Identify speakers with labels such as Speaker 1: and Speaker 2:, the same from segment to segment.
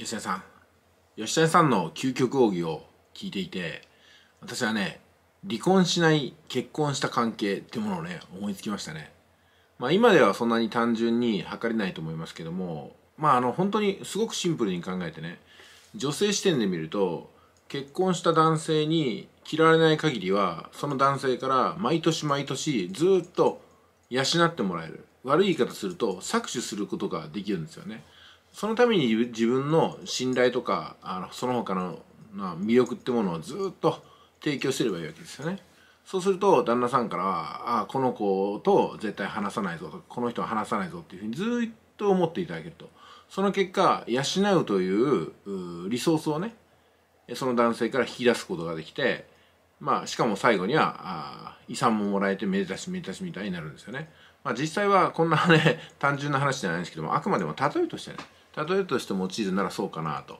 Speaker 1: 吉田さん吉谷さんの究極奥義を聞いていて私はね離婚しない結婚した関係ってものをね思いつきましたねまあ今ではそんなに単純に測れないと思いますけどもまああの本当にすごくシンプルに考えてね女性視点で見ると結婚した男性に嫌われない限りはその男性から毎年毎年ずっと養ってもらえる悪い言い方すると搾取することができるんですよねそのために自分の信頼とかあのその他の魅力ってものをずっと提供すればいいわけですよね。そうすると旦那さんからは「あこの子と絶対話さないぞ」とか「この人は話さないぞ」っていうふうにずっと思っていただけるとその結果養うというリソースをねその男性から引き出すことができてまあしかも最後には遺産ももらえてめでたしめでたしみたいになるんですよね。まあ、実際はこんなね単純な話じゃないんですけどもあくまでも例えとしてね例えとして用いるならそうかなと。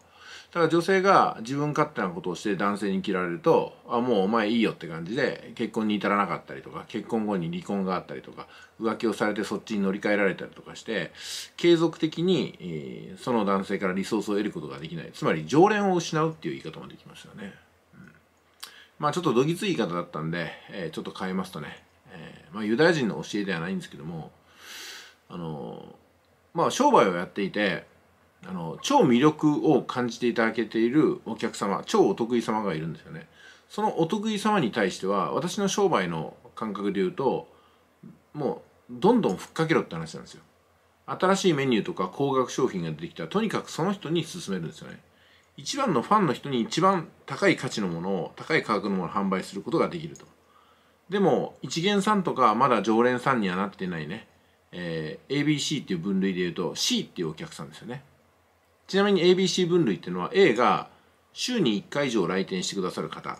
Speaker 1: だから女性が自分勝手なことをして男性に切られると、あ、もうお前いいよって感じで、結婚に至らなかったりとか、結婚後に離婚があったりとか、浮気をされてそっちに乗り換えられたりとかして、継続的に、その男性からリソースを得ることができない。つまり常連を失うっていう言い方もできますよね。うん、まあちょっとどぎつい言い方だったんで、えー、ちょっと変えますとね、えー、まあユダヤ人の教えではないんですけども、あのー、まあ商売をやっていて、あの超魅力を感じていただけているお客様超お得意様がいるんですよねそのお得意様に対しては私の商売の感覚で言うともうどんどんふっかけろって話なんですよ新しいメニューとか高額商品が出てきたらとにかくその人に勧めるんですよね一番のファンの人に一番高い価値のものを高い価格のものを販売することができるとでも一元さんとかまだ常連さんにはなってないね、えー、ABC っていう分類で言うと C っていうお客さんですよねちなみに ABC 分類っていうのは A が週に1回以上来店してくださる方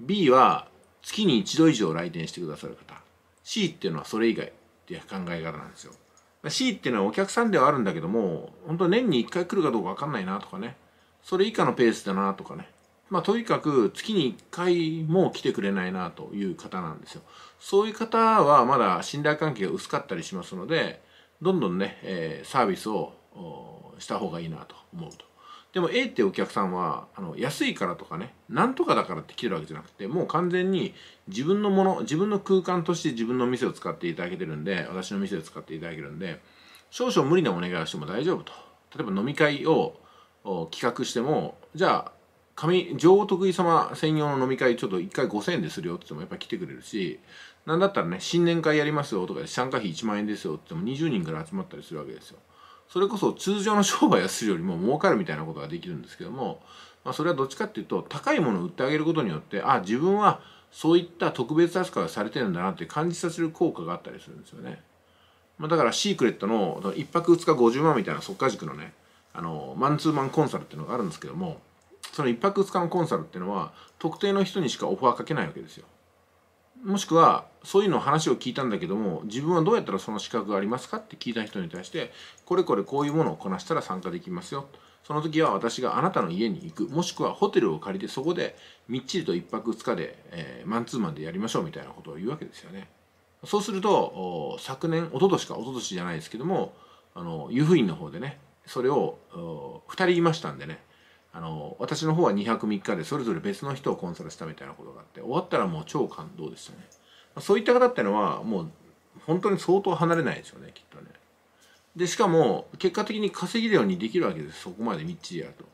Speaker 1: B は月に1度以上来店してくださる方 C っていうのはそれ以外っていう考え方なんですよ C っていうのはお客さんではあるんだけども本当年に1回来るかどうか分かんないなとかねそれ以下のペースだなとかねまあとにかく月に1回も来てくれないなという方なんですよそういう方はまだ信頼関係が薄かったりしますのでどんどんね、えー、サービスをした方がいいなと思うと。でも A ってお客さんはあの安いからとかねなんとかだからって来てるわけじゃなくてもう完全に自分のもの自分の空間として自分の店を使っていただけてるんで私の店を使っていただけるんで少々無理なお願いをしても大丈夫と例えば飲み会を企画してもじゃあ紙女王得意様専用の飲み会ちょっと1回5000円でするよって言ってもやっぱ来てくれるし何だったらね新年会やりますよとかで参加費1万円ですよって言っても20人から集まったりするわけですよそれこそ通常の商売をするよりも儲かるみたいなことができるんですけども、まあ、それはどっちかっていうと高いものを売ってあげることによってあ自分はそういった特別扱いをされてるんだなって感じさせる効果があったりするんですよね、まあ、だからシークレットの1泊2日50万みたいな即可塾のねあのマンツーマンコンサルっていうのがあるんですけどもその1泊2日のコンサルっていうのは特定の人にしかオファーかけないわけですよもしくはそういうの話を聞いたんだけども自分はどうやったらその資格がありますかって聞いた人に対してこれこれこういうものをこなしたら参加できますよその時は私があなたの家に行くもしくはホテルを借りてそこでみっちりと1泊2日で、えー、マンツーマンでやりましょうみたいなことを言うわけですよねそうすると昨年一昨年か一昨年じゃないですけどもあの湯布院の方でねそれを2人いましたんでねあの私の方は2泊3日でそれぞれ別の人をコンサルしたみたいなことがあって終わったらもう超感動でしたね。そういった方ってのはもう本当に相当離れないですよねきっとね。でしかも結果的に稼ぎるようにできるわけですそこまでみっちりやると。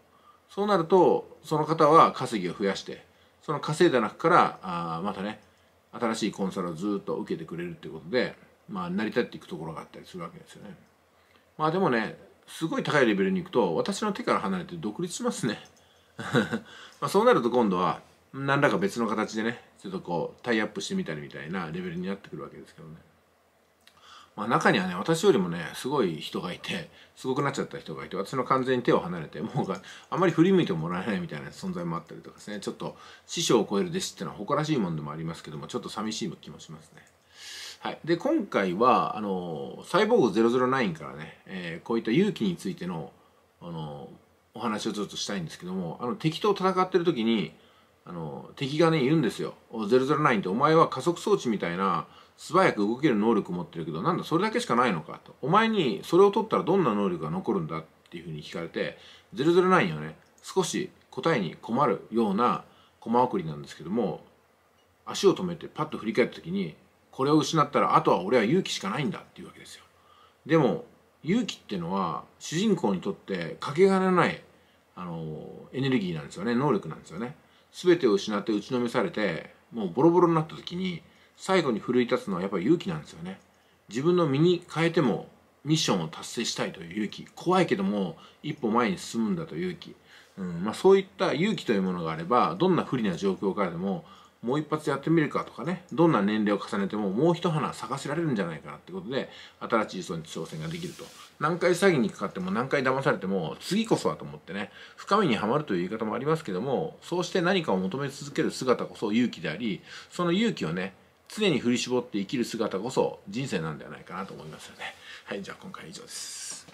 Speaker 1: そうなるとその方は稼ぎを増やしてその稼いだ中からあまたね新しいコンサルをずっと受けてくれるっていうことで、まあ、成り立っていくところがあったりするわけですよね。まあでもねすごい高いレベルに行くと私の手から離れて独立しますね。まあそうなると今度は何らか別の形でねちょっとこうタイアップしてみたりみたいなレベルになってくるわけですけどねまあ中にはね私よりもねすごい人がいてすごくなっちゃった人がいて私の完全に手を離れてもうあんまり振り向いてもらえないみたいな存在もあったりとかですねちょっと師匠を超える弟子ってのは誇らしいもんでもありますけどもちょっと寂しい気もしますね。はい、で今回はあのサイボーグ009からね、えー、こういった勇気についてのあのお話をちょっとしたいんですけどもあの敵と戦ってる時にあの敵がね言うんですよ「009ってお前は加速装置みたいな素早く動ける能力持ってるけどなんだそれだけしかないのか」と「お前にそれを取ったらどんな能力が残るんだ」っていうふうに聞かれて009はね少し答えに困るような駒送りなんですけども足を止めてパッと振り返った時にこれを失ったらあとは俺は勇気しかないんだっていうわけですよ。でも勇気っていうのは主人公にとってかけがえのないあのエネルギーなんですよね能力なんですよね。全てを失って打ちのめされてもうボロボロになった時に最後に奮い立つのはやっぱり勇気なんですよね自分の身に変えてもミッションを達成したいという勇気怖いけども一歩前に進むんだという勇気、うんまあ、そういった勇気というものがあればどんな不利な状況からでももう一発やってみるかとかねどんな年齢を重ねてももう一花咲せられるんじゃないかなってことで新しい人に挑戦ができると何回詐欺にかかっても何回騙されても次こそはと思ってね深みにはまるという言い方もありますけどもそうして何かを求め続ける姿こそ勇気でありその勇気をね常に振り絞って生きる姿こそ人生なんではないかなと思いますよねはいじゃあ今回以上です